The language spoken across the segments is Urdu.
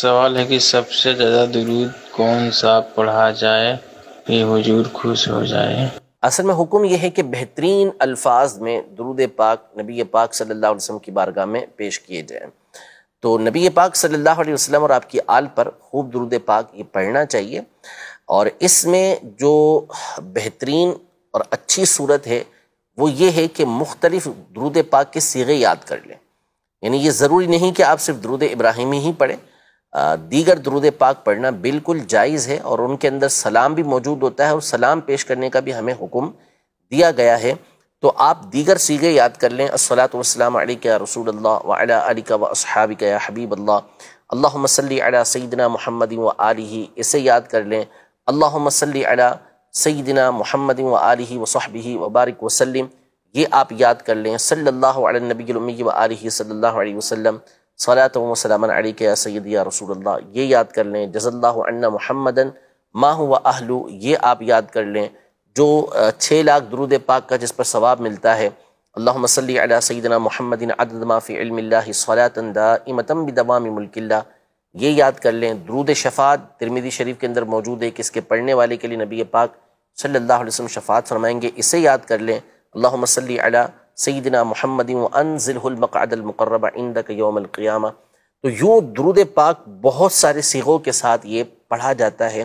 سوال ہے کہ سب سے زیادہ درود کون سا پڑھا جائے کہ حضور خوش ہو جائے اصل میں حکم یہ ہے کہ بہترین الفاظ میں درود پاک نبی پاک صلی اللہ علیہ وسلم کی بارگاہ میں پیش کیے جائیں تو نبی پاک صلی اللہ علیہ وسلم اور آپ کی آل پر خوب درود پاک یہ پڑھنا چاہیے اور اس میں جو بہترین اور اچھی صورت ہے وہ یہ ہے کہ مختلف درود پاک کے سیغے یاد کر لیں یعنی یہ ضروری نہیں کہ آپ صرف درود ابراہیمی ہی پڑھیں دیگر درود پاک پڑھنا بالکل جائز ہے اور ان کے اندر سلام بھی موجود ہوتا ہے اور سلام پیش کرنے کا بھی ہمیں حکم دیا گیا ہے تو آپ دیگر سیگے یاد کر لیں السلاۃ والسلام علیکہ رسول اللہ و اصحاب یا حبیب اللہ اللہ مسلی سیدنا محمد و علیہ اسے یاد کر لیں اللہ مسلی سیدنا محمد و علیہ و صحبی وبارک وسلم یہ آپ یاد کر لیں صلی اللہ علیہ نبی المی و علیہ صلی اللہ علیہ وسلم و وسلم علی کے یا رسول اللہ یہ یاد کر لیں جز اللہ الّّ محمدن ما ہوا اہلو یہ آپ یاد کر لیں جو چھ لاکھ درود پاک کا جس پر ثواب ملتا ہے اللہ مسلی علی سیدنا محمد عدد فی علم اللہ امتم بدوام ملک اللہ یہ یاد کر لیں درود شفاعت ترمیدی شریف کے اندر موجود ہے کہ اس کے پڑھنے والے کے لیے نبی پاک صلی اللہ علیہ وسلم شفاعت فرمائیں گے اسے یاد کر لیں اللہ علیہ سیدنا محمد انزلہ المقعد المقرب عندک یوم القیامہ تو یوں درود پاک بہت سارے سیغوں کے ساتھ یہ پڑھا جاتا ہے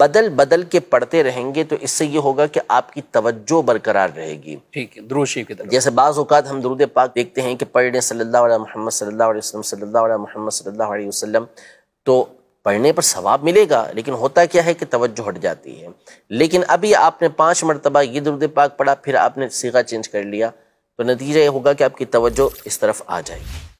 بدل بدل کے پڑھتے رہیں گے تو اس سے یہ ہوگا کہ آپ کی توجہ برقرار رہے گی ٹھیک ہے طرف جیسے بعض اوقات ہم درود پاک دیکھتے ہیں کہ پڑھنے صلی اللہ علیہ محمد صلی اللہ علیہ وسلم صلی اللہ علیہ محمد صلی اللہ علیہ وسلم تو پڑھنے پر ثواب ملے گا لیکن ہوتا کیا ہے کہ توجہ ہٹ جاتی ہے لیکن ابھی آپ نے پانچ مرتبہ یہ درود پاک پڑھا پھر آپ نے سیگا چینج کر لیا تو نتیجہ یہ ہوگا کہ آپ کی توجہ اس طرف آ جائے گی